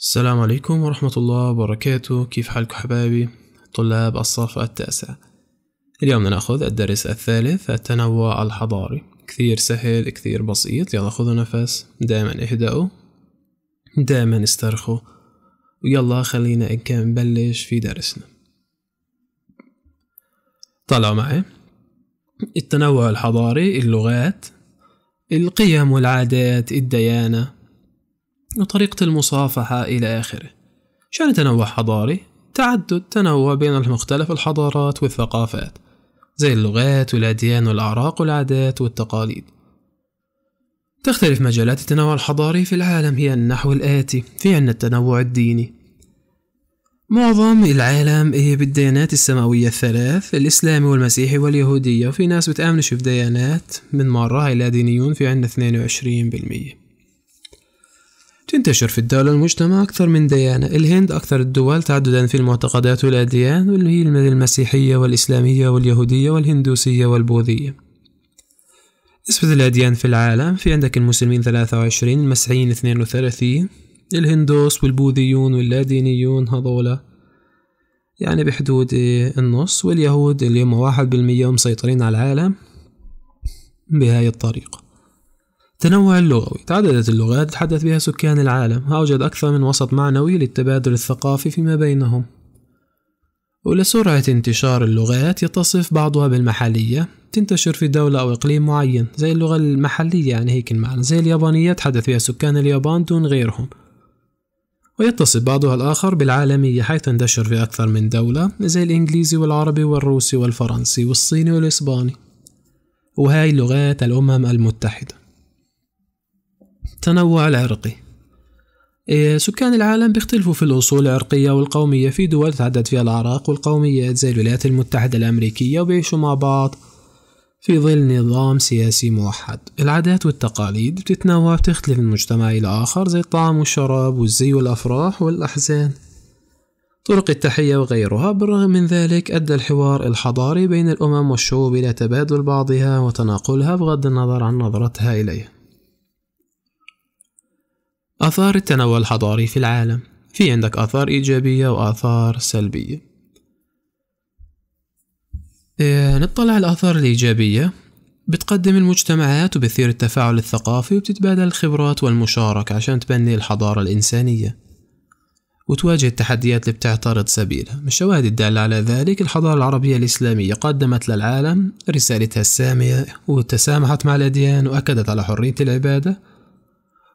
السلام عليكم ورحمة الله وبركاته كيف حالكم حبايبي طلاب الصف التاسع اليوم نأخذ الدرس الثالث التنوع الحضاري كثير سهل كثير بسيط يلا خذوا نفس دائما اهدأوا دائما استرخوا ويلا خلينا إن كان نبلش في درسنا طلعوا معي التنوع الحضاري اللغات القيم والعادات الديانة وطريقة المصافحة إلى آخره شأن تنوع حضاري تعدد تنوع بين مختلف الحضارات والثقافات زي اللغات والأديان والأعراق والعادات والتقاليد تختلف مجالات التنوع الحضاري في العالم هي النحو الآتي في أن التنوع الديني معظم العالم هي بالديانات السماوية الثلاث الإسلامي والمسيحي واليهودية وفي ناس بتآمنش في ديانات من مرة إلى دينيون في عنا 22% تنتشر في الدولة والمجتمع أكثر من ديانة الهند أكثر الدول تعددا في المعتقدات والأديان واللي هي المسيحية والإسلامية واليهودية والهندوسية والبوذية نسبة الأديان في العالم في عندك المسلمين 23 المسيحيين 32 الهندوس والبوذيون واللادينيون هذولا يعني بحدود النص واليهود اللي هم واحد بالمية مسيطرين على العالم بهاي الطريقة التنوع اللغوي تعددت اللغات تحدث بها سكان العالم أوجد أكثر من وسط معنوي للتبادل الثقافي فيما بينهم ولسرعة انتشار اللغات يتصف بعضها بالمحلية تنتشر في دولة أو إقليم معين زي اللغة المحلية يعني هيك المعنى زي اليابانية تحدث بها سكان اليابان دون غيرهم ويتصف بعضها الآخر بالعالمية حيث تنتشر في أكثر من دولة زي الإنجليزي والعربي والروسي والفرنسي والصيني والإسباني وهاي لغات الأمم المتحدة التنوع العرقي إيه، سكان العالم بيختلفوا في الأصول العرقية والقومية في دول تعدد فيها الأعراق والقوميات زي الولايات المتحدة الأمريكية وبيعيشوا مع بعض في ظل نظام سياسي موحد العادات والتقاليد بتتنوع بتختلف من مجتمع إلى آخر زي الطعام والشراب والزي والأفراح والأحزان طرق التحية وغيرها بالرغم من ذلك أدى الحوار الحضاري بين الأمم والشعوب إلى تبادل بعضها وتناقلها بغض النظر عن نظرتها إليه آثار التنوع الحضاري في العالم في عندك آثار إيجابية وآثار سلبية إيه نطلع على الآثار الإيجابية بتقدم المجتمعات وبثير التفاعل الثقافي وبتتبادل الخبرات والمشاركة عشان تبني الحضارة الإنسانية وتواجه التحديات اللي بتعترض سبيلها من الشواهد الدالة على ذلك الحضارة العربية الإسلامية قدمت للعالم رسالتها السامية وتسامحت مع الأديان وأكدت على حرية العبادة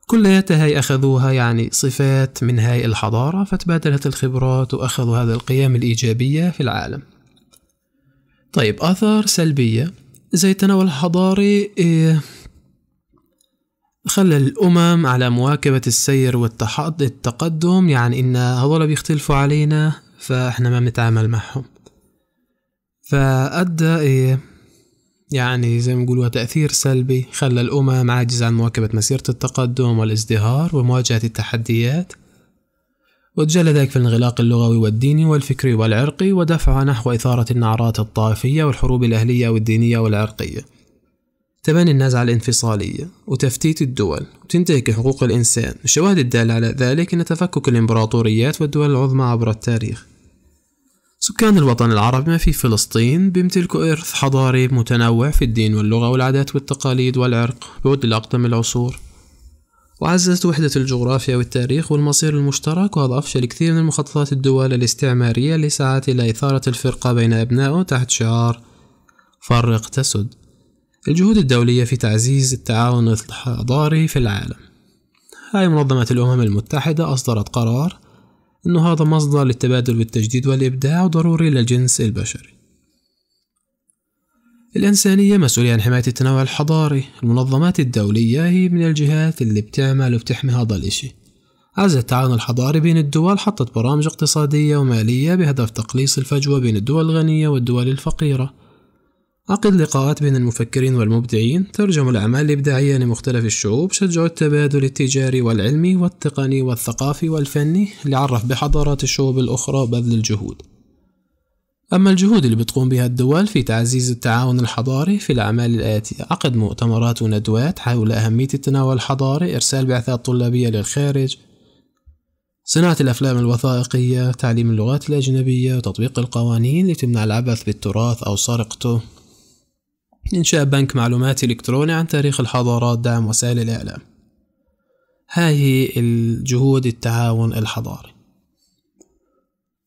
كلياتها هاي أخذوها يعني صفات من هاي الحضارة فتبادلت الخبرات وأخذوا هذا القيم الإيجابية في العالم طيب آثار سلبية زي التناول الحضاري إيه خلى الأمم على مواكبة السير والتقدم يعني إن هذول بيختلفوا علينا فإحنا ما بنتعامل معهم فأدى إيه يعني زي ما نقول تأثير سلبي خلى الأمم عاجزة عن مواكبة مسيرة التقدم والازدهار ومواجهة التحديات وتجلى ذلك في الانغلاق اللغوي والديني والفكري والعرقي ودفعها نحو إثارة النعرات الطائفية والحروب الأهلية والدينية والعرقية تبني النزعة الانفصالية وتفتيت الدول وتنتهك حقوق الإنسان الشواهد الدالة على ذلك أن تفكك الإمبراطوريات والدول العظمى عبر التاريخ سكان الوطن العربي ما في فلسطين بيمتلكوا إرث حضاري متنوع في الدين واللغة والعادات والتقاليد والعرق بعد لأقدم العصور وعززت وحدة الجغرافيا والتاريخ والمصير المشترك وهذا أفشل كثير من مخططات الدول الاستعمارية اللي سعت إلى إثارة الفرقة بين أبنائه تحت شعار فرق تسد الجهود الدولية في تعزيز التعاون الحضاري في العالم هاي منظمة الأمم المتحدة أصدرت قرار أنه هذا مصدر للتبادل والتجديد والإبداع وضروري للجنس البشري الإنسانية مسؤولية عن حماية التنوع الحضاري المنظمات الدولية هي من الجهات اللي بتعمل وبتحمي هذا الإشي عزز التعاون الحضاري بين الدول حطت برامج اقتصادية ومالية بهدف تقليص الفجوة بين الدول الغنية والدول الفقيرة عقد لقاءات بين المفكرين والمبدعين ترجم الأعمال الإبداعية لمختلف الشعوب شجعوا التبادل التجاري والعلمي والتقني والثقافي والفني لعرف بحضارات الشعوب الأخرى بذل الجهود أما الجهود اللي بتقوم بها الدول في تعزيز التعاون الحضاري في الأعمال الآتية عقد مؤتمرات وندوات حول أهمية التناول الحضاري إرسال بعثات طلابية للخارج صناعة الأفلام الوثائقية تعليم اللغات الأجنبية وتطبيق القوانين لتمنع العبث بالتراث أو سرقته إنشاء بنك معلومات إلكتروني عن تاريخ الحضارات دعم وسائل الإعلام هذه الجهود التعاون الحضاري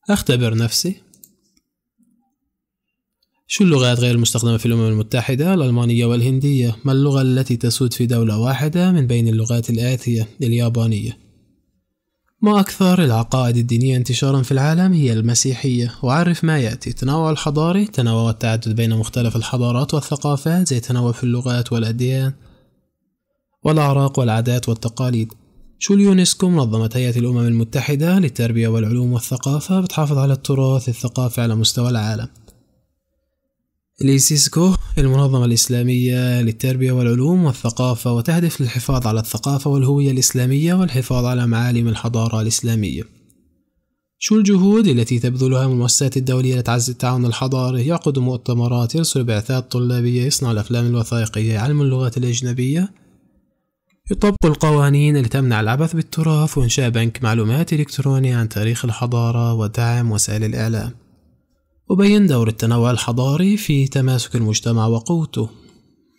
أختبر نفسي شو اللغات غير المستخدمة في الأمم المتحدة؟ الألمانية والهندية ما اللغة التي تسود في دولة واحدة من بين اللغات الآتية اليابانية ما أكثر العقائد الدينية انتشارا في العالم هي المسيحية وعرف ما يأتي تنوع الحضاري تنوع التعدد بين مختلف الحضارات والثقافات زي تنوع في اللغات والأديان والأعراق والعادات والتقاليد شو اليونسكو منظمة هيئة الأمم المتحدة للتربية والعلوم والثقافة بتحافظ على التراث الثقافي على مستوى العالم الإيسيسكو المنظمة الإسلامية للتربية والعلوم والثقافة وتهدف للحفاظ على الثقافة والهوية الإسلامية والحفاظ على معالم الحضارة الإسلامية شو الجهود التي تبذلها المؤسسات الدولية لتعزيز التعاون الحضاري يعقد مؤتمرات يرسل بعثات طلابية يصنع الأفلام الوثائقية يعلم اللغات الأجنبية يطبق القوانين التي تمنع العبث بالتراث وإنشاء بنك معلومات إلكتروني عن تاريخ الحضارة ودعم وسائل الإعلام أبين دور التنوع الحضاري في تماسك المجتمع وقوته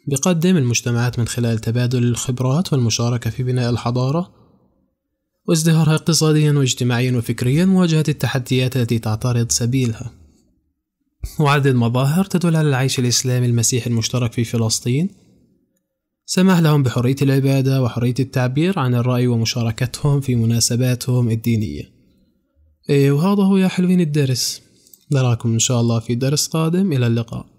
بقدم المجتمعات من خلال تبادل الخبرات والمشاركة في بناء الحضارة وازدهارها اقتصاديا واجتماعيا وفكريا مواجهة التحديات التي تعترض سبيلها وعدد مظاهر تدل على العيش الإسلامي المسيحي المشترك في فلسطين سمح لهم بحرية العبادة وحرية التعبير عن الرأي ومشاركتهم في مناسباتهم الدينية إيه وهذا هو يا حلوين الدرس نراكم إن شاء الله في درس قادم إلى اللقاء